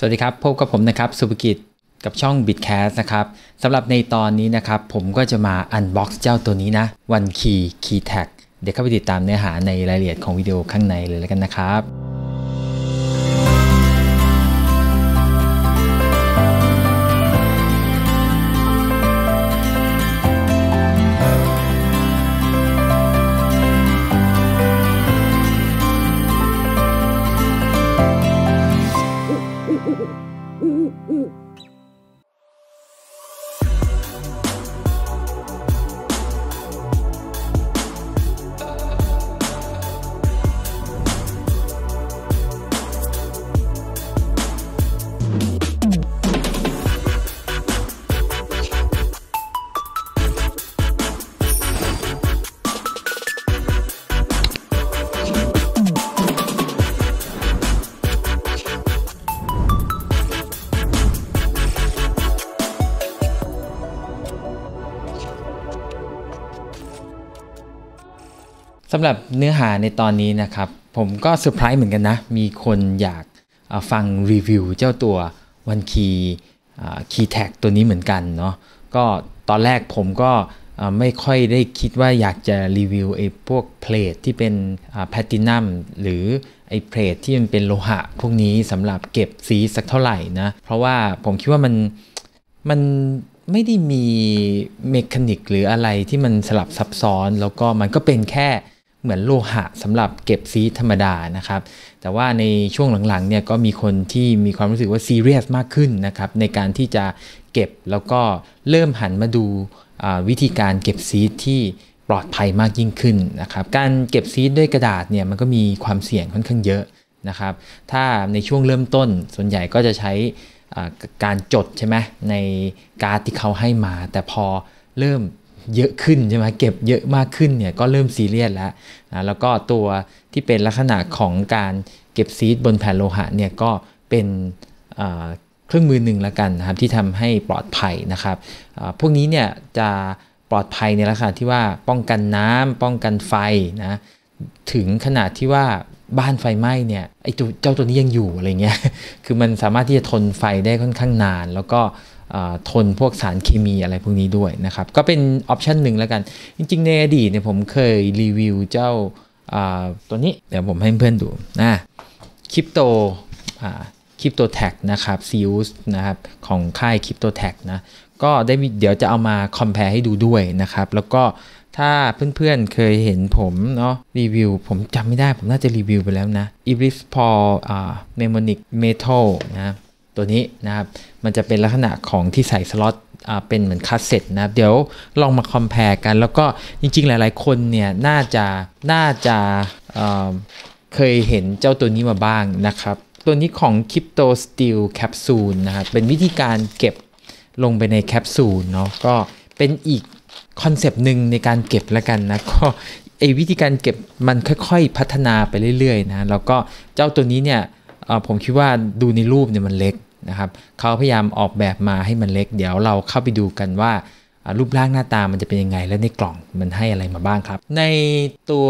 สวัสดีครับ พบกับผมนะครับสุภกิจกับช่อง Bitcast นะครับ สำหรับในตอนนี้นะครับ ผมก็จะมา unbox เจ้าตัวนี้นะ One Key Key Tag เดี๋ยวเข้าไปติดตามเนื้อหาในรายละเอียดของวิดีโอข้างในเลยแล้วกันนะครับำหรับเนื้อหาในตอนนี้นะครับ ผมก็เซอร์ไพรส์เหมือนกันนะ มีคนอยากฟังรีวิวเจ้าตัววันคีคีแท็กตัวนี้เหมือนกันเนาะก็ตอนแรกผมก็ไม่ค่อยได้คิดว่าอยากจะรีวิวไอ้พวกเพลทที่เป็นแพลตินัมหรือไอ้เพลทที่มันเป็นโลหะพวกนี้สำหรับเก็บสีสักเท่าไหร่นะ เพราะว่าผมคิดว่ามันมันไม่ได้มีเมคานิกหรืออะไรที่มันสลับซับซ้อนแล้วก็มันก็เป็นแค่เหมือนโลหะสำหรับเก็บซีธรรมดานะครับ แต่ว่าในช่วงหลังๆเนี่ยก็มีคนที่มีความรู้สึกว่าซีเรียสมากขึ้นนะครับในการที่จะเก็บแล้วก็เริ่มหันมาดูวิธีการเก็บซีดที่ปลอดภัยมากยิ่งขึ้นนะครับ การเก็บซีดด้วยกระดาษเนี่ยมันก็มีความเสี่ยงค่อนข้างเยอะนะครับ ถ้าในช่วงเริ่มต้นส่วนใหญ่ก็จะใช้การจดใช่ไหมในการที่เขาให้มา แต่พอเริ่มเยอะขึ้นใช่ไหมเก็บเยอะมากขึ้นเนี่ยก็เริ่มซีเรียสแล้วนะ แล้วก็ตัวที่เป็นลักษณะของการเก็บซีดบนแผ่นโลหะเนี่ยก็เป็นเครื่องมือหนึ่งละกันนะครับที่ทำให้ปลอดภัยนะครับ พวกนี้เนี่ยจะปลอดภัยในลักษณะที่ว่าป้องกันน้ำป้องกันไฟนะถึงขนาดที่ว่าบ้านไฟไหม้เนี่ยไอ้เจ้าตัวนี้ยังอยู่อะไรเงี้ย คือมันสามารถที่จะทนไฟได้ค่อนข้างนาน แล้วก็ทนพวกสารเคมีอะไรพวกนี้ด้วยนะครับ ก็เป็นออปชันหนึ่งแล้วกันจริงๆ ในอดีตเนี่ยผมเคยรีวิวเจ้าตัวนี้เดี๋ยวผมให้เพื่อนดูนะคริปโตคริปโตแท็กนะครับซีอูสนะครับของค่ายคริปโตแท็กนะก็ได้เดี๋ยวจะเอามาคอมเพลให้ดูด้วยนะครับ แล้วก็ถ้าเพื่อน ๆเคยเห็นผมเนาะรีวิว ผมจำไม่ได้ผมน่าจะรีวิวไปแล้วนะอี r i ิสพอเมมโมนิกเมทัลนะตัวนี้นะครับมันจะเป็นลักษณะของที่ใส่สล็อตเป็นเหมือนคัสเซ็ตนะครับ เดี๋ยวลองมาคอมเพลกัน แล้วก็จริงๆหลายๆ คนเนี่ย น่าจะน่าจะเเคยเห็นเจ้าตัวนี้มาบ้างนะครับ ตัวนี้ของ Crypto Steel Capsule นะครับ เป็นวิธีการเก็บลงไปในแคปซูลเนาะก็เป็นอีกคอนเซปต์หนึ่งในการเก็บแล้วกันนะก็ไอ้วิธีการเก็บมันค่อยๆ พัฒนาไปเรื่อยๆนะแล้วก็เจ้าตัวนี้เนี่ยผมคิดว่าดูในรูปเนี่ยมันเล็กนะครับเขาพยายามออกแบบมาให้มันเล็กเดี๋ยวเราเข้าไปดูกันว่ารูปร่างหน้าตามันจะเป็นยังไงและในกล่องมันให้อะไรมาบ้างครับ ในตัว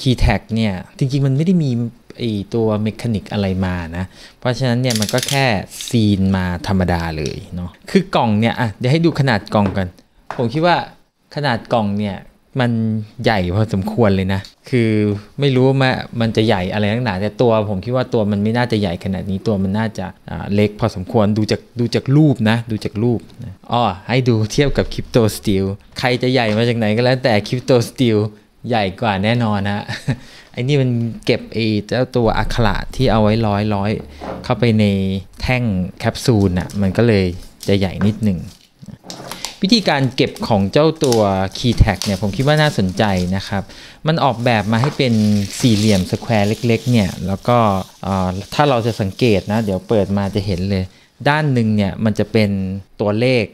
key tag เนี่ย จริงๆมันไม่ได้มีไอตัวเมคานิกอะไรมานะ เพราะฉะนั้นเนี่ยมันก็แค่ซีนมาธรรมดาเลยเนาะคือกล่องเนี่ยอ่ะเดี๋ยวให้ดูขนาดกล่องกัน ผมคิดว่าขนาดกล่องเนี่ยมันใหญ่พอสมควรเลยนะ คือไม่รู้มามันจะใหญ่อะไรนักหนาแต่ตัวผมคิดว่าตัวมันไม่น่าจะใหญ่ขนาดนี้ตัวมันน่าจะเล็กพอสมควร ดูจากดูจากรูปนะ ดูจากรูปอ๋อให้ดูเทียบกับคริปโตสตีลใครจะใหญ่มาจากไหนก็แล้วแต่คริปโตสตีลใหญ่กว่าแน่นอนนะไอ้นี่มันเก็บไอ้เจ้าตัวอักขระที่เอาไว้ร้อยร้อยเข้าไปในแท่งแคปซูลอ่ะมันก็เลยจะใหญ่นิดหนึ่งวิธีการเก็บของเจ้าตัว key tag เนี่ย ผมคิดว่าน่าสนใจนะครับ มันออกแบบมาให้เป็นสี่เหลี่ยมสแควร์เล็กๆ เนี่ย แล้วก็ถ้าเราจะสังเกตนะ เดี๋ยวเปิดมาจะเห็นเลย ด้านหนึ่งเนี่ย มันจะเป็นตัวเลข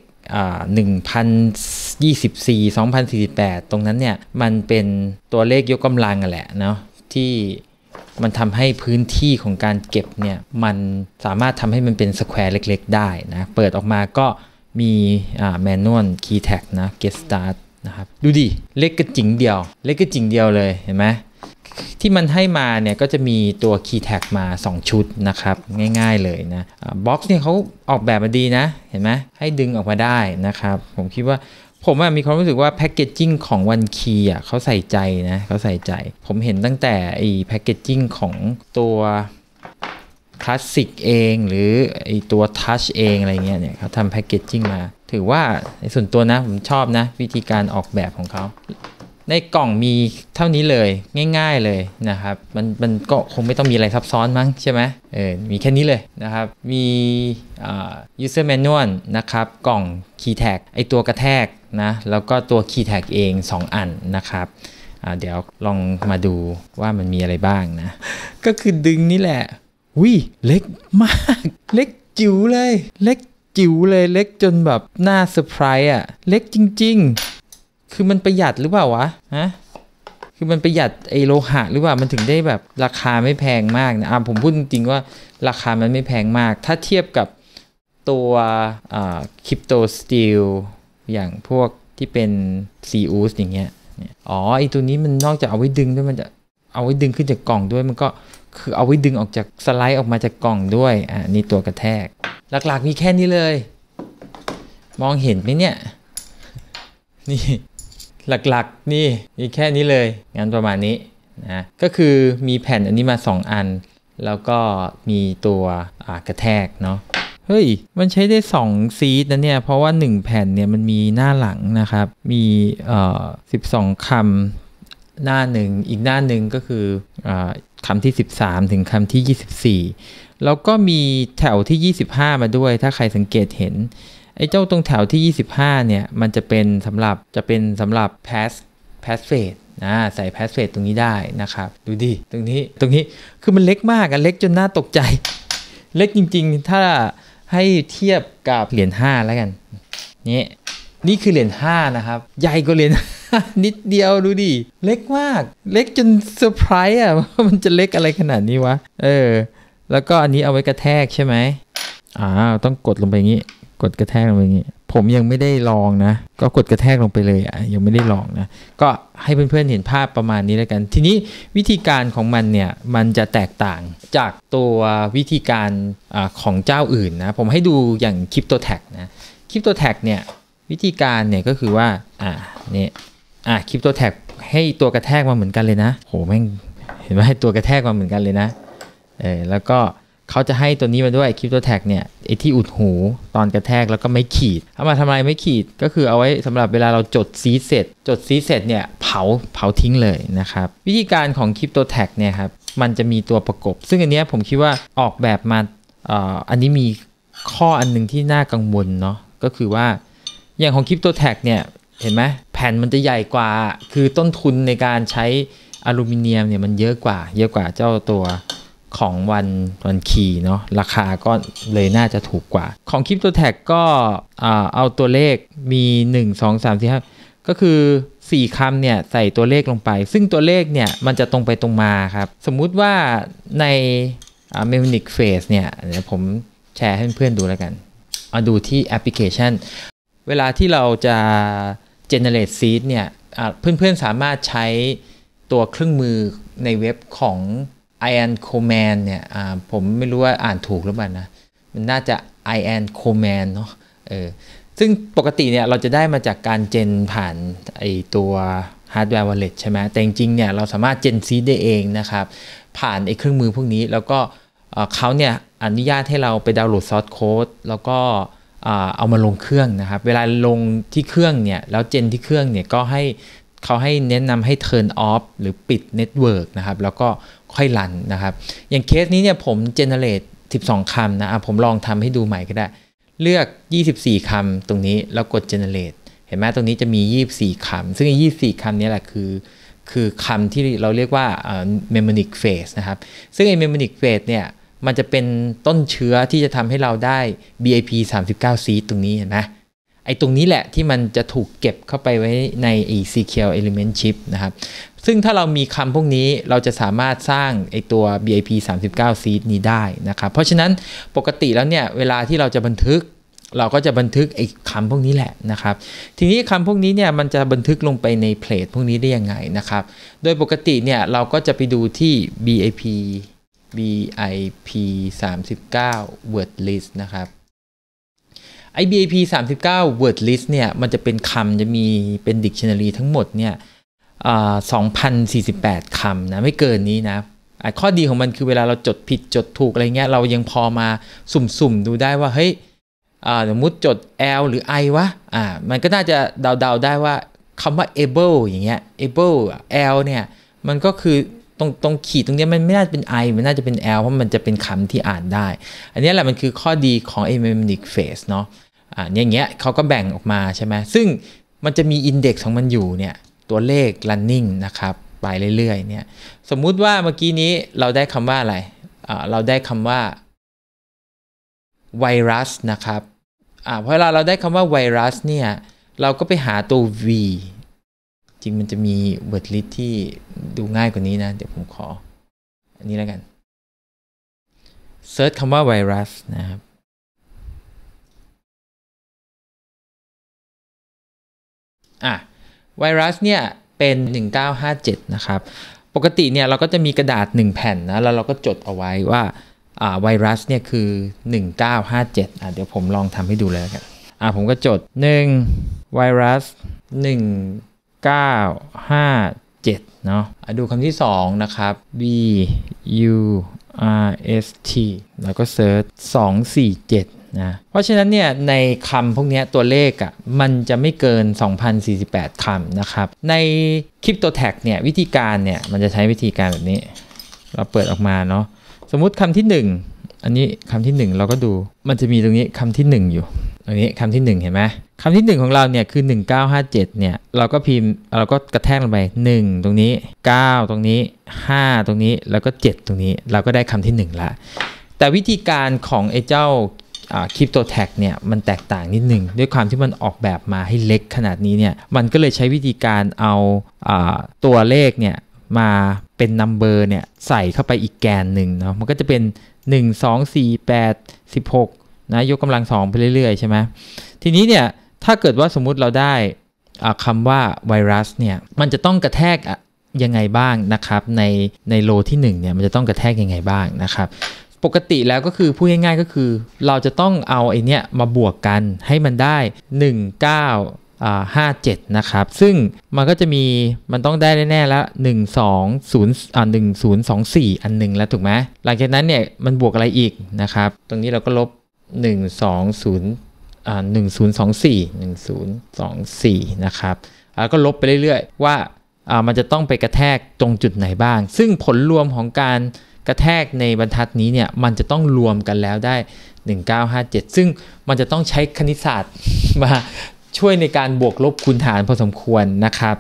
1024 2 4 8 ตรงนั้นเนี่ย มันเป็นตัวเลขยกกำลังอ่ะแหละเนาะที่มันทำให้พื้นที่ของการเก็บเนี่ยมันสามารถทำให้มันเป็นสแควร์เล็กๆ ได้นะเปิดออกมาก็มี อ่าแมนนวลคีย์แท็กนะ get start นะครับ ดูดิ เล็กกระจิงเดียว เล็กกระจิงเดียวเลยเห็นไหมที่มันให้มาเนี่ย ก็จะมีตัวคีย์แท็กมา 2 ชุดนะครับ ง่ายๆเลยนะบ็อกซ์เนี่ยเขาออกแบบมาดีนะเห็นไหมให้ดึงออกมาได้นะครับ ผมคิดว่า ผมมีความรู้สึกว่าแพคเกจจิ้งของวันคีย์อ่ะเขาใส่ใจนะเขาใส่ใจ ผมเห็นตั้งแต่ไอ้แพคเกจจิ้งของตัวคลาสสิกเองหรือไอตัวทัชเองอะไรเงี้ยเนี่ยเขาทำแพคเกจจิ้งมา ถือว่าในส่วนตัวนะผมชอบนะ วิธีการออกแบบของเขา ในกล่องมีเท่านี้เลยง่ายๆเลยนะครับ มันมันก็คงไม่ต้องมีอะไรซับซ้อนมั้ง ใช่ไหมเออมีแค่นี้เลยนะครับ มีอ user manual นะครับ กล่อง key tag ไอตัวกระแทกนะ แล้วก็ตัว key tag เอง 2 อันนะครับ เดี๋ยวลองมาดูว่ามันมีอะไรบ้างนะก็คือดึงนี่แหละวิเล็กมากเล็กจิ๋วเลยเล็กจิ๋วเลยเล็กจนแบบน่าเซอร์ไพรส์อ่ะ เล็กจริงๆ คือมันประหยัดหรือเปล่าวะฮะคือมันประหยัดไอโลหะหรือเปล่ามันถึงได้แบบราคาไม่แพงมากนะอ่ะผมพูดจริงๆว่าราคามันไม่แพงมาก ถ้าเทียบกับตัวคริปโตสตีลอย่างพวกที่เป็นซีอูสอย่างเงี้ยอ๋อไอตัวนี้มันนอกจากเอาไว้ดึงด้วยมันจะเอาไว้ดึงขึ้นจากกล่องด้วยมันก็คือเอาไว้ดึงออกจากสไลด์ออกมาจากกล่องด้วย อ่า นี่ตัวกระแทก หลักๆ มีแค่นี้เลย มองเห็นไหมเนี่ย นี่ หลักๆนี่ มีแค่นี้เลยงานประมาณนี้นะ ก็คือมีแผ่นอันนี้มา 2 อัน แล้วก็มีตัวกระแทกเนาะ เฮ้ย มันใช้ได้ 2 ซีดนะเนี่ย เพราะว่า 1 แผ่นเนี่ยมันมีหน้าหลังนะครับ มีเอ่อสสิบองคำหน้าหนึ่ง อีกหน้าหนึ่งก็คือคำที่ 13 ถึงคำที่ 24แล้วก็มีแถวที่ 25 มาด้วยถ้าใครสังเกตเห็น ไอ้เจ้าตรงแถวที่ 25 เนี่ย มันจะเป็นสำหรับจะเป็นสำหรับ p a s s p a s s p a s e นะ ใส่แพสเฟ e ตรงนี้ได้นะครับ ดูดิตรงนี้ตรงนี้คือมันเล็กมากอะเล็กจนน่าตกใจ เล็กจริงๆ ถ้าให้เทียบกับ เหรียญ5แล้วกันนี่นี่คือเหรียญ5นะครับ ใหญ่กว่าเหรียญนิดเดียวดูดิ เล็กมาก เล็กจนเซอร์ไพรส์อ่ะว่ามันจะเล็กอะไรขนาดนี้วะ เออ แล้วก็อันนี้เอาไว้กระแทกใช่ไหมอ่าต้องกดลงไปงี้ กดกระแทกลงไปงี้ ผมยังไม่ได้ลองนะ ก็กดกระแทกลงไปเลยอ่ะยังไม่ได้ลองนะ ก็ให้เพื่อนๆเห็นภาพประมาณนี้แล้วกัน ทีนี้วิธีการของมันเนี่ยมันจะแตกต่างจากตัววิธีการอของเจ้าอื่นนะ ผมให้ดูอย่างคริปโตแท็กนะ คริปโตแท็กเนี่ยวิธีการเนี่ยก็คือว่า อ่าเนี่ยอ่าคลิปตัวแท็กให้ตัวกระแทกมาเหมือนกันเลยนะ โหแม่ง เห็นไหมตัวกระแทกมาเหมือนกันเลยนะ เออแล้วก็เขาจะให้ตัวนี้มาด้วยคลิปตัวแท็กเนี่ยไอที่อุดหูตอนกระแทกแล้วก็ไม่ขีดเอามาทำอะไรไม่ขีด ก็คือเอาไว้สำหรับเวลาเราจดซีเสร็จ จดซีเสร็จเนี่ยเผาเผาทิ้งเลยนะครับ วิธีการของคลิปตัวแท็กเนี่ยครับมันจะมีตัวประกบซึ่งอันนี้ผมคิดว่าออกแบบมาอ่าอันนี้มีข้ออันนึงที่น่ากังวลเนาะก็คือว่าอย่างของคริปโตแท็กเนี่ยเห็นไหมแผ่นมันจะใหญ่กว่าคือต้นทุนในการใช้อลูมิเนียมเนี่ย มันเยอะกว่า เยอะกว่าเจ้าตัวของวันวันคีเนาะราคาก็เลยน่าจะถูกกว่า ของคริปโตแท็กก็เอาตัวเลขมี 1 2 3 4 5ก็คือ 4คำเนี่ยใส่ตัวเลขลงไป ซึ่งตัวเลขเนี่ยมันจะตรงไปตรงมาครับสมมุติว่าในเมมนิกเฟสเนี่ยเดี๋ยวผมแชร์ให้เพื่อนๆดูแล้วกันเอาดูที่แอปพลิเคชันเวลาที่เราจะ generate seed เนี่ย เพื่อนๆ สามารถใช้ตัวเครื่องมือในเว็บของ Ian Coman d เนี่ย ผมไม่รู้ว่าอ่านถูกหรือเปล่านะ มันน่าจะ Ian Coman d เนาะเออซึ่งปกติเนี่ยเราจะได้มาจากการเจนผ่าน ไอตัวฮาร์ดแวร์วอลเล็ตใช่ไหม แต่จริงๆ เนี่ยเราสามารถเจนซีได้เองนะครับ ผ่านไอเครื่องมือพวกนี้ แล้วก็เขาเนี่ยอนุญาตให้เราไปดาวน์โหลดซอสโค้ดแล้วก็เอามาลงเครื่องนะครับ เวลาลงที่เครื่องเนี่ย แล้วเจนที่เครื่องเนี่ย ก็ให้เขาให้แนะนำให้ turn off หรือปิด network นะครับ แล้วก็ค่อยรันนะครับ อย่างเคสนี้เนี่ยผม generate 12คำนะะผมลองทำให้ดูใหม่ก็ได้ เลือก 24 คำตรงนี้แล้วกด generate เห็นไหมตรงนี้จะมี 24 คำ ซึ่ง 24 คำนี้แหละคือคือคำที่เราเรียกว่า m e m o n i c p h a s e นะครับ ซึ่งไอ้ m e m o n i c p h a s e เนี่ยมันจะเป็นต้นเชื้อที่จะทำให้เราได้ b i p 39 C ตรงนี้นะไอ้ตรงนี้แหละที่มันจะถูกเก็บเข้าไปไว้ใน ECQL Element Chip นะครับซึ่งถ้าเรามีคำพวกนี้เราจะสามารถสร้างไอ้ตัว BIP 3 9 c นี้ได้นะครับ เพราะฉะนั้นปกติแล้วเนี่ยเวลาที่เราจะบันทึก เราก็จะบันทึกไอ้คำพวกนี้แหละนะครับทีนี้คำพวกนี้เนี่ยมันจะบันทึกลงไปในเพลทพวกนี้ได้ยังไงนะครับโดยปกติเนี่ยเราก็จะไปดูที่ BIP BIP 39 word list นะครับ i b i p 39 word list เนี่ย มันจะเป็นคำจะมีเป็น dictionary ทั้งหมดเนี่ย2,048คำนะ ไม่เกินนี้นะ ข้อดีของมันคือเวลาเราจดผิดจดถูกอะไรเงี้ยเรายังพอมาสุ่ม ๆ ดูได้ว่า เฮ้ยสมมติจด L หรือ I วะอ่ามันก็น่าจะเดาๆได้ว่าคำว่า able อย่างเงี้ย able L เนี่ย มันก็คือตรงตรงขีดตรงนี้มันไม่น่าเป็น i มันน่าจะเป็น l เพราะมันจะเป็นคำที่อ่านได้ อันนี้แหละมันคือข้อดีของ amnemic phase เนาะอ่าอย่างเงี้ยเขาก็แบ่งออกมาใช่ไหมซึ่งมันจะมีอินเด็กซ์ของมันอยู่เนี่ยตัวเลข running นะครับไปเรื่อยๆเนี่ย สมมุติว่าเมื่อกี้นี้เราได้คำว่าอะไรอ่าเราได้คำว่าไวรัสนะครับอ่าพะเราเราได้คำว่าไวรัสเนี่ยเราก็ไปหาตัว v จริงมันจะมีเวิร์ดลิสที่ดูง่ายกว่านี้นะ เดี๋ยวผมขออันนี้แล้วกันเซิร์ชคำว่าไวรัสนะครับ อ่ะไวรัสเนี่ยเป็น 1957 นะครับ ปกติเนี่ยเราก็จะมีกระดาษ 1 แผ่นนะแล้วเราก็จดเอาไว้ว่าไวรัสเนี่ยคือ 1957อ่ะเดี๋ยวผมลองทำให้ดูเลยกันอ่ะผมก็จด1ไวรัส1 957เนาะดูคำที่2นะครับ b u r s t แล้วก็เซิร์ช247 นะ เพราะฉะนั้นเนี่ยในคำพวกนี้ตัวเลขอะ่ะ มันจะไม่เกิน 2,048คำนะครับ ในคลิปตัวแท็กเนี่ยวิธีการเนี่ย มันจะใช้วิธีการแบบนี้ เราเปิดออกมาเนาะ สมมุติคำที่ 1 อันนี้คำที่ 1 เราก็ดู มันจะมีตรงนี้คำที่1อยู่ตรงนี้คำที่1เห็นไหมคำที่1ของเราเนี่ยคือ1957เนี่ยเราก็พิมพ์เราก็กระแทกลงไป 1 ตรงนี้ 9 ตรงนี้ 5 ตรงนี้แล้วก็ 7 ตรงนี้เราก็ได้คำที่1ละ แต่วิธีการของไอ้เจ้าคริปโตแท็กเนี่ยมันแตกต่างนิดหนึ่งด้วยความที่มันออกแบบมาให้เล็กขนาดนี้เนี่ยมันก็เลยใช้วิธีการเอาตัวเลขเนี่ยมาเป็นนัมเบอร์เนี่ยใส่เข้าไปอีกแกนหนึ่งเนาะมันก็จะเป็น 1 2 4 8 16นะยกกำลังสองไปเรื่อยๆ ใช่ไหม ทีนี้เนี่ยถ้าเกิดว่าสมมุติเราได้คำว่าไวรัสเนี่ยมันจะต้องกระแทกยังไงบ้างนะครับในในโลที่1เนี่ยมันจะต้องกระแทกยังไงบ้างนะครับปกติแล้วก็คือพูดง่ายๆ ก็คือ เราจะต้องเอาไอเนี้ยมาบวกกันให้มันได้ 19 57 นะครับ ซึ่งมันก็จะมีมันต้องได้แน่ๆแล้ว 1 2 0อ่า1024 อันหนึ่งแล้วถูกไหมหลังจากนั้นเนี่ยมันบวกอะไรอีกนะครับตรงนี้เราก็ลบหนึ่งสองศูนย์อ่าหนึ่งศูนย์สองสี่หนึ่งศูนย์สองสี่นะครับ แล้วก็ลบไปเรื่อยๆว่าอ่ามันจะต้องไปกระแทกตรงจุดไหนบ้าง ซึ่งผลรวมของการกระแทกในบรรทัดนี้เนี่ย มันจะต้องรวมกันแล้วได้ 1957 ซึ่งมันจะต้องใช้คณิตศาสตร์มาช่วยในการบวกลบคูณหารพอสมควรนะครับ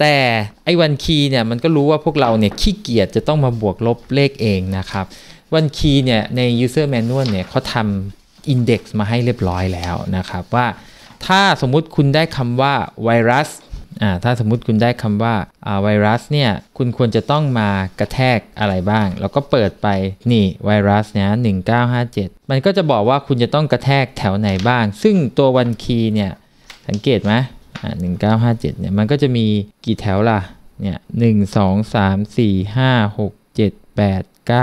แต่ ไอ้วันคีเนี่ย มันก็รู้ว่าพวกเราเนี่ยขี้เกียจจะต้องมาบวกลบเลขเองนะครับวันคีเนี่ยใน user manual เนี่ยเขาทำอินเด็กซ์มาให้เรียบร้อยแล้วนะครับว่า ถ้าสมมุติคุณได้คำว่าไวรัสอ่าถ้าสมมุติคุณได้คำว่าไวรัสเนี่ยคุณควรจะต้องมากระแทกอะไรบ้าง แล้วก็เปิดไปนี่ไวรัสเนี่ย1957 มันก็จะบอกว่าคุณจะต้องกระแทกแถวไหนบ้าง ซึ่งตัววันคีเนี่ยสังเกตไหมอ่า1957เนี่ยมันก็จะมีกี่แถวล่ะเนี่ยหหหนึ่่งงสสสอาามี้กเจ็ดแปด9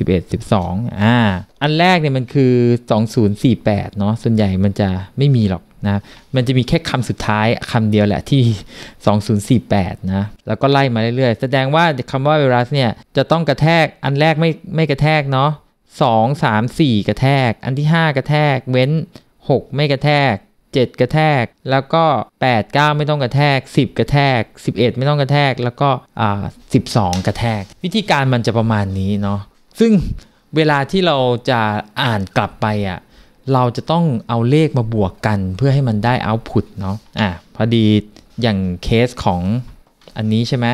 10 11 12 อ่าอันแรกเนี่ยมันคือ 2048เนาะส่วนใหญ่มันจะไม่มีหรอกนะมันจะมีแค่คำสุดท้ายคำเดียวแหละที่ 2048นะแล้วก็ไล่มาเรื่อยๆ แสดงว่าคำว่าไวรัสเนี่ย จะต้องกระแทกอันแรกไม่ไม่กระแทกเนาะ2 3 4 กระแทก อันที่ 5 กระแทกเว้น 6 ไม่กระแทก7กระแทกแล้วก็ 8 9 ไม่ต้องกระแทก 10 กระแทก 11 ไม่ต้องกระแทกแล้วก็อ่า12 กระแทก วิธีการมันจะประมาณนี้เนาะซึ่งเวลาที่เราจะอ่านกลับไปอะ่ะเราจะต้องเอาเลขมาบวกกันเพื่อให้มันได้เอาพุตเนาะอ่ะพอดีอย่างเคสของอันนี้ใช่ไหม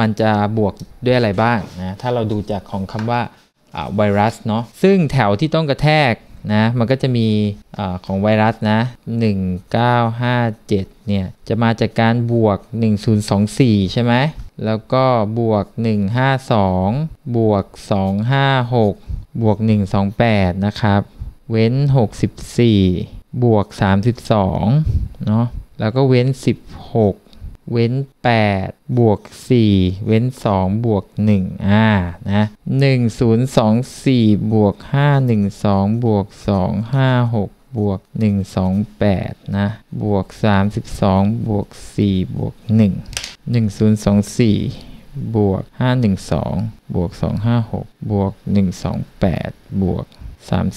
มันจะบวกด้วยอะไรบ้างนะถ้าเราดูจากของคำว่าไวรัสเนาะซึ่งแถวที่ต้องกระแทกนะมันก็จะมีอของไวรัสนะ 1957เนี่ยจะมาจากการบวก 1024 ใช่ไหมแล้วก็บวก 152 บวก 256 บวก 128 นะครับ เว้น 64 บวก 32 เนาะแล้วก็เว้น 16เว้น 8 บวก 4 เว้น 2 บวก1อ่านะ 1024บวก512บวก256บวก128 นะบวก 32 บวก 4 บวก 1 1024 บวก 512 บวก 256 บวก128 บวก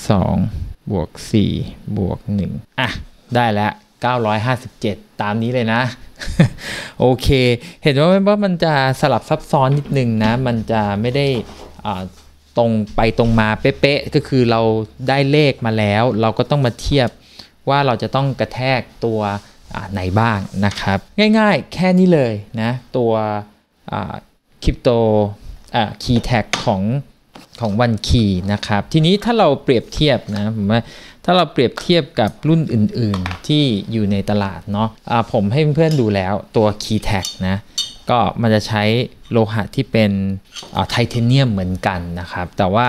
32 บวก 4 บวก1อ่ะ ได้แล้ว 957 ตามนี้เลยนะโอเค เห็นว่าว่ามันจะสลับซับซ้อนนิดนึงนะ มันจะไม่ได้ตรงไปตรงมาเป๊ะ ๆ ก็คือเราได้เลขมาแล้ว เราก็ต้องมาเทียบว่าเราจะต้องกระแทกตัวไหนบ้างนะครับ ง่ายๆ แค่นี้เลยนะ ตัวคริปโตคีย์แท็กของของวันคีนะครับ ทีนี้ถ้าเราเปรียบเทียบนะผมว่าถ้าเราเปรียบเทียบกับรุ่นอื่น ๆที่อยู่ในตลาดเนาะะผมให้เพื่อนๆดูแล้วตัว Key Tag นะ ก็มันจะใช้โลหะที่เป็นไทเทเนียมเหมือนกันนะครับ แต่ว่า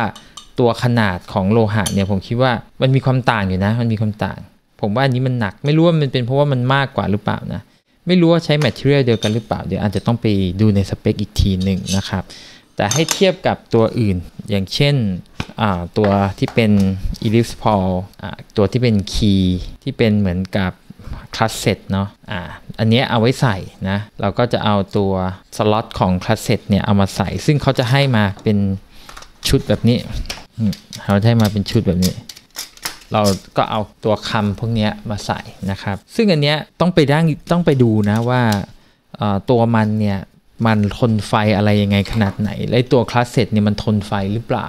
ตัวขนาดของโลหะเนี่ย ผมคิดว่ามันมีความต่างอยู่นะ มันมีความต่าง ผมว่าอันนี้มันหนักไม่รู้ว่ามันเป็นเพราะว่ามันมากกว่าหรือเปล่านะ ไม่รู้ว่าใช้แมทเทอเรียลเดียวกันหรือเปล่าเดี๋ยวอาจจะต้องไปดูในสเปคอีกทีหนึ่งนะครับแต่ให้เทียบกับตัวอื่นอย่างเช่นตัวที่เป็น ellipse p o l ตัวที่เป็นคีย์ที่เป็นเหมือนกับคลัสเซ็ตเนาะอ่าอันนี้เอาไว้ใส่นะ เราก็จะเอาตัวสล็อตของคลัสเซ็ตเนี่ย เอามาใส่ซึ่งเขาจะให้มาเป็นชุดแบบนี้เขาจะให้มาเป็นชุดแบบนี้ เราก็เอาตัวคำพวกนี้มาใส่นะครับ ซึ่งอันนี้ต้องไปด้างต้องไปดูนะว่าตัวมันเนี่ยมันทนไฟอะไรยังไงขนาดไหน และตัวคลาสเซตเนี่ยมันทนไฟหรือเปล่า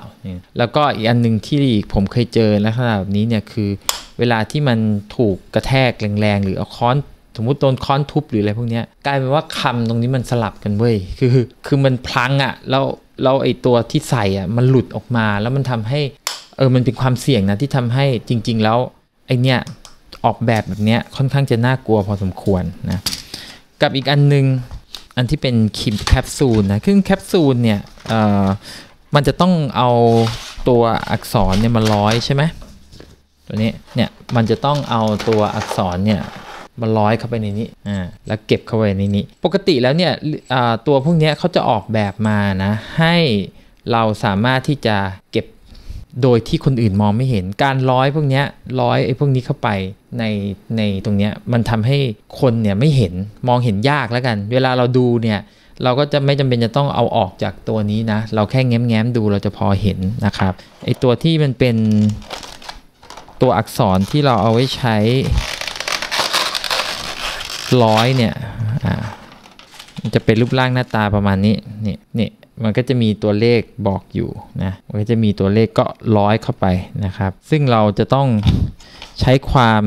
แล้วก็อีกอันหนึ่งที่ผมเคยเจอลักษณะแบบนี้เนี่ยคือเวลาที่มันถูกกระแทกแรงๆหรือเอาค้อน สมมติโดนค้อนทุบหรืออะไรพวกนี้กลายเป็นว่าคำตรงนี้มันสลับกันเว้ยคือ คือมันพลังอะ่ะแล้วเราไอตัวที่ใส่อะ่ะมันหลุดออกมา แล้วมันทำให้เออมันเป็นความเสี่ยงนะที่ทำให้จริง ๆ แล้วไอเนี้ยออกแบบแบบเนี้ยค่อนข้างจะน่ากลัวพอสมควรนะกับอีกอันนึงันที่เป็นคิมแคปซูลนะซึ่งแคปซูลเนี่ยมันจะต้องเอาตัวอักษรเนี่ยมาร้อยใช่ไหม ตัวนี้ เนี่ย มันจะต้องเอาตัวอักษรเนี่ยมาร้อยเข้าไปในนี้ อ่า แล้วเก็บเข้าไปในนี้ ปกติแล้วเนี่ยตัวพวกนี้เขาจะออกแบบมานะ ให้เราสามารถที่จะเก็บโดยที่คนอื่นมองไม่เห็นการร้อยพวกนี้ร้อยไอ้พวกนี้เข้าไปในในตรงนี้มันทำให้คนเนี่ยไม่เห็นมองเห็นยากแล้วกัน เวลาเราดูเนี่ยเราก็จะไม่จำเป็นจะต้องเอาออกจากตัวนี้นะเราแค่แง้มแง้มดูเราจะพอเห็นนะครับไอตัวที่มันเป็นตัวอักษรที่เราเอาไว้ใช้ร้อยเนี่ยจะเป็นรูปร่างหน้าตาประมาณนี้นี่นี่มันก็จะมีตัวเลขบอกอยู่นะ มันก็จะมีตัวเลขก็ร้อยเข้าไปนะครับ ซึ่งเราจะต้องใช้ความ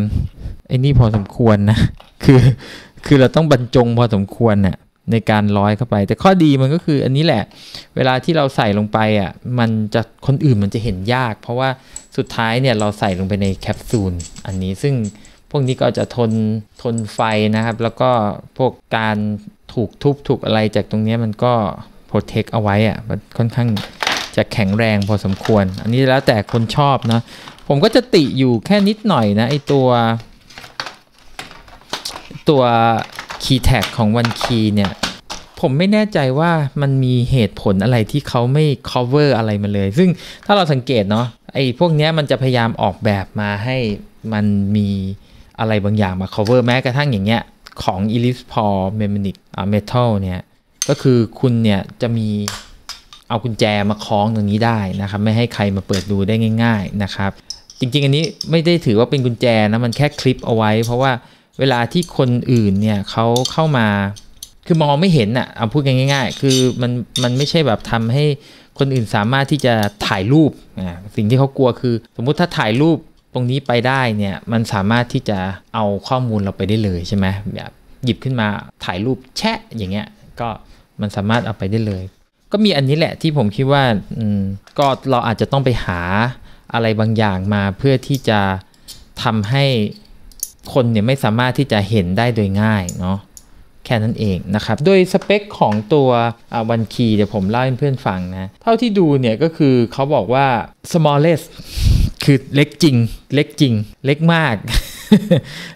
ไอ้นี่พอสมควรนะ คือ คือเราต้องบรรจงพอสมควรนะ่ะในการร้อยเข้าไป แต่ข้อดีมันก็คืออันนี้แหละ เวลาที่เราใส่ลงไปอ่ะ มันจะคนอื่นมันจะเห็นยาก เพราะว่าสุดท้ายเนี่ยเราใส่ลงไปในแคปซูลอันนี้ ซึ่งพวกนี้ก็จะทน ทนไฟนะครับ แล้วก็พวกการถูกทุบถูกอะไรจากตรงนี้มันก็เทคเอาไว้อะมันค่อนข้างจะแข็งแรงพอสมควร อันนี้แล้วแต่คนชอบนะผมก็จะติอยู่แค่นิดหน่อยนะไอตัว ตัวคีย์แท็กของวันคีเนี่ย ผมไม่แน่ใจว่ามันมีเหตุผลอะไรที่เขาไม่ cover อะไรมาเลย ซึ่งถ้าเราสังเกตเนาะไอพวกนี้มันจะพยายามออกแบบมาให้มันมีอะไรบางอย่างมา cover แม้กระทั่งอย่างเงี้ย ของ e l i s p u l m e m o n i c Metal เนี่ยก็คือคุณเนี่ยจะมีเอากุญแจมาคล้องตรงนี้ได้นะครับไม่ให้ใครมาเปิดดูได้ง่ายๆนะครับจริงๆ อันนี้ไม่ได้ถือว่าเป็นกุญแจนะมันแค่คลิปเอาไว้ เพราะว่าเวลาที่คนอื่นเนี่ยเขาเข้ามาคือมองไม่เห็นอ่ะเอาพูดง่ายๆคือมันมันไม่ใช่แบบทำให้คนอื่นสามารถที่จะถ่ายรูปอ่าสิ่งที่เขากลัวคือ สมมุติถ้าถ่ายรูปตรงนี้ไปได้เนี่ยมันสามารถที่จะเอาข้อมูลเราไปได้เลยใช่ไหมแบบหยิบขึ้นมาถ่ายรูปแชะอย่างเงี้ยก็มันสามารถเอาไปได้เลย ก็มีอันนี้แหละที่ผมคิดว่าก็เราอาจจะต้องไปหาอะไรบางอย่างมาเพื่อที่จะทำให้คนเนี่ยไม่สามารถที่จะเห็นได้โดยง่ายเนาะแค่นั้นเองนะครับ โดยสเปคของตัววันคีเดี๋ยวผมเล่าให้เพื่อนฟังนะเท่าที่ดูเนี่ยก็คือเขาบอกว่า smallest คือเล็กจริงเล็กจริงเล็กมาก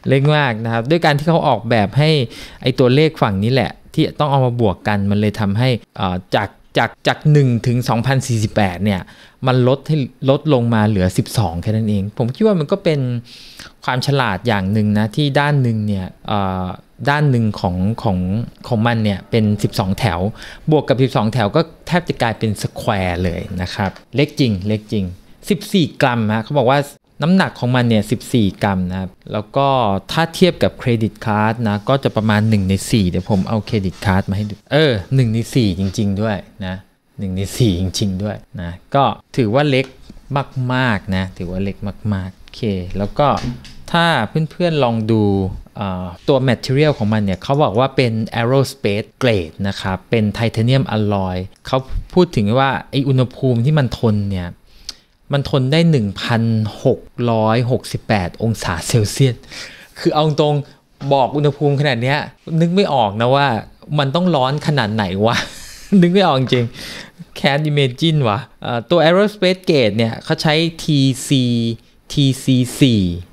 เล็กมากนะครับ ด้วยการที่เขาออกแบบให้ไอตัวเลขฝั่งนี้แหละที่ต้องเอามาบวกกันมันเลยทำให้จากจากจาก1ถึง 2048 เนี่ย มันลดให้ลดลงมาเหลือ 12 แค่นั้นเอง ผมคิดว่ามันก็เป็นความฉลาดอย่างหนึ่งนะ ที่ด้านหนึ่งเนี่ยด้านหนึ่งของของของมันเนี่ย เป็น 12 แถวบวกกับ 12 แถวก็แทบจะกลายเป็นสแควร์เลยนะครับ เล็กจริงเล็กจริง 14 กรัมฮะเขาบอกว่าน้ำหนักของมันเนี่ย 14 กรัมนะครับ แล้วก็ถ้าเทียบกับเครดิตการ์ดนะ ก็จะประมาณ 1 ใน 4 เดี๋ยวผมเอาเครดิตการ์ดมาให้ดู เออ 1 ใน 4 จริง ๆ ด้วยนะ 1 ใน 4 จริงๆด้วยนะ ก็ถือว่าเล็กมาก ๆ นะ ถือว่าเล็กมาก ๆ โอเค แล้วก็ถ้าเพื่อน ๆ ลองดูตัว material ของมันเนี่ย เขาบอกว่าเป็น aerospace grade นะครับ เป็นไทเทเนียมอลลอยเขาพูดถึงว่าไออุณหภูมิที่มันทนเนี่ยมันทนได้ 1,668 องศาเซลเซียส คือเอาตรงบอกอุณหภูมิขนาดนี้นึกไม่ออกนะว่ามันต้องร้อนขนาดไหนวะ นึกไม่ออกจริงแคนดิเมจินวะตัว Aerospace Gate เนี่ยเขาใช้ TC TC4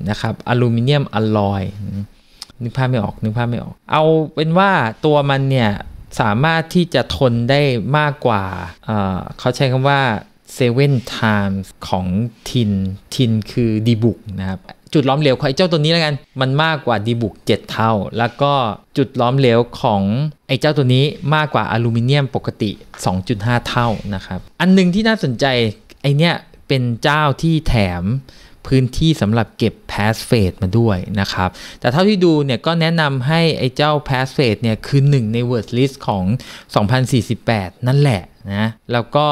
นะครับอลูมิเนียมอลลอยนึกภาพไม่ออกนึกภาพไม่ออก เอาเป็นว่าตัวมันเนี่ย สามารถที่จะทนได้มากกว่าเขาใช้คำว่าเซเว่นไทมส์ของทินทินคือดีบุกนะครับ จุดล้อมเหลวของไอ้เจ้าตัวนี้แล้วกัน มันมากกว่าดีบุก7เท่า แล้วก็จุดล้อมเหลวของไอ้เจ้าตัวนี้มากกว่าอลูมิเนียมปกติ 2.5 เท่านะครับ อันนึงที่น่าสนใจ ไอเนี้ยเป็นเจ้าที่แถมพื้นที่สำหรับเก็บแพสเฟดมาด้วยนะครับ แต่เท่าที่ดูเนี่ยก็แนะนำให้ไอ้เจ้าแพสเฟดเนี่ยคือหนึ่งในเวิร์ดลิสต์ของ 2048 นั่นแหละนะแล้วก็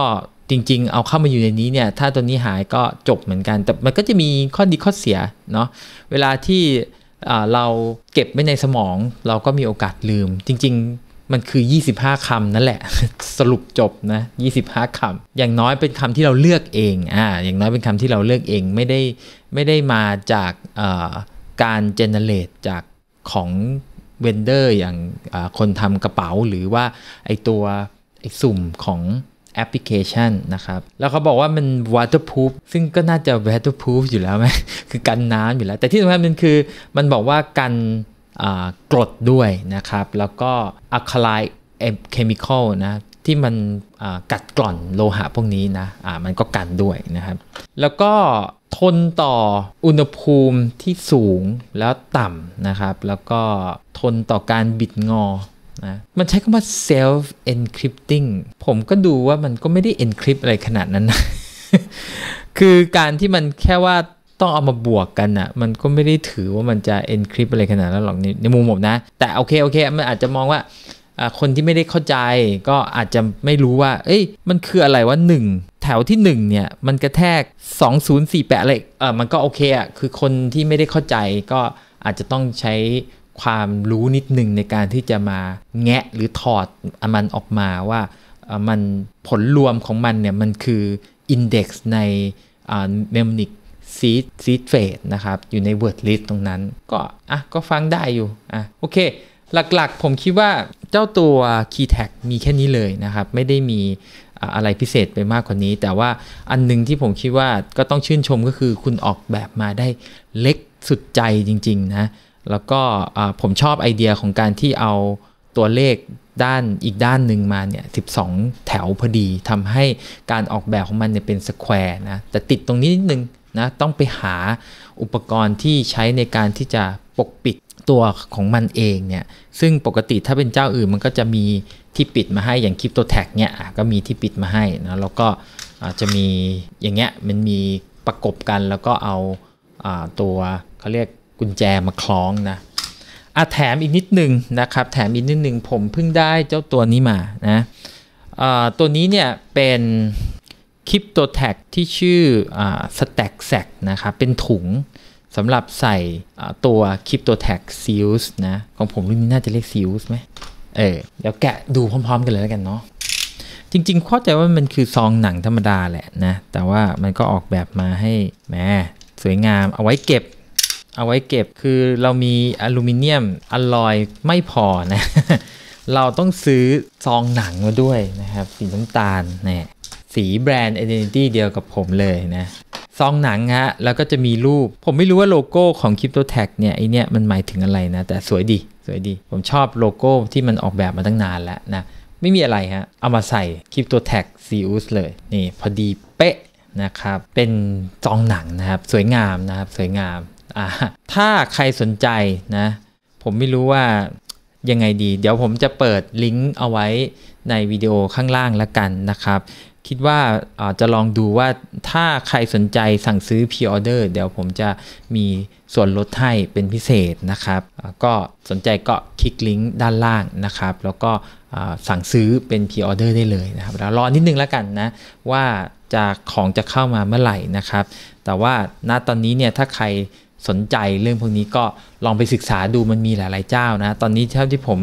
จริง ๆ เอาเข้ามาอยู่ในนี้เนี่ย ถ้าตัวนี้หายก็จบเหมือนกัน แต่มันก็จะมีข้อดีข้อเสีย เนาะ เวลาที่เราเก็บไว้ในสมองเราก็มีโอกาสลืม จริง ๆ มันคือ 25 คำนั่นแหละ สรุปจบนะ 25 คำ อย่างน้อยเป็นคำที่เราเลือกเอง อ่า อย่างน้อยเป็นคำที่เราเลือกเอง ไม่ได้ไม่ได้มาจากการเจเนเรตจากของเวนเดอร์อย่างคนทำกระเป๋าหรือว่าไอตัวไอสุ่มของแอปพลิเคชันนะครับแล้วเขาบอกว่ามัน waterproof ซึ่งก็น่าจะ waterproof อยู่แล้วไหมคือกันน้ำอยู่แล้ว แต่ที่สำคัญมันคือมันบอกว่ากันกรดด้วยนะครับแล้วก็ alkali chemical นะที่มันกัดกร่อนโลหะพวกนี้นะะมันก็กันด้วยนะครับแล้วก็ทนต่ออุณหภูมิที่สูงแล้วต่ำนะครับแล้วก็ทนต่อการบิดงอนะมันใช้คำว่า self encrypting ผมก็ดูว่ามันก็ไม่ได้ encrypt อะไรขนาดนั้นนะคือการที่มันแค่ว่าต้องเอามาบวกกันอนะ่ะ มันก็ไม่ได้ถือว่ามันจะ encrypt อะไรขนาดนั้นหรอกในมุมผมนะ แต่โอเคโอเค มันอาจจะมองว่า คนที่ไม่ได้เข้าใจ ก็อาจจะไม่รู้ว่า เอ้ยมันคืออะไรว่า 1 แถวที่ 1 เนี่ยมันกระแทก 2048อะไรเออมันก็โอเคอะ่ะ คือคนที่ไม่ได้เข้าใจก็อาจจะต้องใช้ความรู้นิดหนึ่งในการที่จะมาแงะหรือถอดมันออกมาว่า มันผลรวมของมันเนี่ยมันคืออินเด็กซ์ในเมมนิกซีดซีดเฟดนะครับ อยู่ในเวิร์ดลิสตรงนั้น ก็อ่ะก็ฟังได้อยู่อ่ะโอเค หลัก ๆ ผมคิดว่าเจ้าตัว Key Tag มีแค่นี้เลยนะครับ ไม่ได้มีอะไรพิเศษไปมากกว่านี้ แต่ว่าอันนึงที่ผมคิดว่าก็ต้องชื่นชมก็คือคุณออกแบบมาได้เล็กสุดใจจริง ๆ นะแล้วก็ผมชอบไอเดียของการที่เอาตัวเลขด้านอีกด้านหนึ่งมาเนี่ย12 แถวพอดีทำให้การออกแบบของมันเนี่ยเป็นสแควร์นะแต่ติดตรงนี้นิดนึงนะ ต้องไปหาอุปกรณ์ที่ใช้ในการที่จะปกปิดตัวของมันเองเนี่ย ซึ่งปกติถ้าเป็นเจ้าอื่นมันก็จะมีที่ปิดมาให้อย่างคริปโตแท็กเนี่ยก็มีที่ปิดมาให้นะ แล้วก็จะมีอย่างเงี้ยมันมีประกบกันแล้วก็เอาตัวเขาเรียกกุญแจ มาคล้องนะอ่ะแถมอีกนิดนึงนะครับแถมอีกนิดนึงผมเพิ่งได้เจ้าตัวนี้มานะตัวนี้เนี่ยเป็นคลิปตัวแท็กที่ชื่อ stack sack นะครับเป็นถุงสำหรับใส่ตัวคลิปตัวแท็ก seals นะของผมรุ่นนี้น่าจะเรียก seals ไหมเออ เดี๋ยวแกะดูพร้อมๆกันเลยแล้วกันเนาะ จริงๆเข้าใจว่ามันคือซองหนังธรรมดาแหละนะ แต่ว่ามันก็ออกแบบมาให้แหมสวยงามเอาไว้เก็บเอาไว้เก็บ คือเรามีอลูมิเนียมอลลอยไม่พอนะ เราต้องซื้อ ซองหนังมาด้วยนะครับ สีน้ำตาลเนี่ยสีแบรนด์ Identity เดียวกับผมเลยนะ ซองหนังฮะแล้วก็จะมีรูป ผมไม่รู้ว่าโลโก้ของ Crypto Tag เนี่ยไอเนี่ยมันหมายถึงอะไรนะ แต่สวยดีสวยดี ผมชอบโลโก้ที่มันออกแบบมาตั้งนานแล้วนะ ไม่มีอะไรฮะเอามาใส่ Crypto t a ซีอูสเลย นี่ พอดีเป๊ะนะครับ เป็นซองหนังนะครับสวยงามนะครับสวยงามถ้าใครสนใจนะ ผมไม่รู้ว่ายังไงดี เดี๋ยวผมจะเปิดลิงก์เอาไว้ในวิดีโอข้างล่างละกันนะครับคิดว่าจะลองดูว่าถ้าใครสนใจสั่งซื้อพิออเดอร์เดี๋ยวผมจะมีส่วนลดให้เป็นพิเศษนะครับก็สนใจก็คลิกลิงก์ด้านล่างนะครับแล้วก็สั่งซื้อเป็นพิออเดอร์ได้เลยนะครับแล้วรอนิดนึงละกันนะว่าจะของจะเข้ามาเมื่อไหร่นะครับแต่ว่าณตอนนี้เนี่ยถ้าใครสนใจเรื่องพวกนี้ก็ลองไปศึกษาดูมันมีหลายๆเจ้านะตอนนี้เท่าที่ผม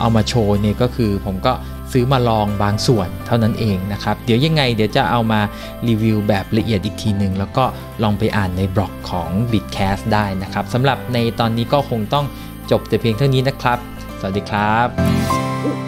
เอามาโชว์เนี่ยก็คือผมก็ซื้อมาลองบางส่วนเท่านั้นเองนะครับ เดี๋ยวยังไง เดี๋ยวจะเอามารีวิวแบบละเอียดอีกทีหนึ่งแล้วก็ลองไปอ่านในบล็อกของ Bitcast ได้นะครับสำหรับในตอนนี้ก็คงต้องจบแต่เพียงเท่านี้นะครับ สวัสดีครับ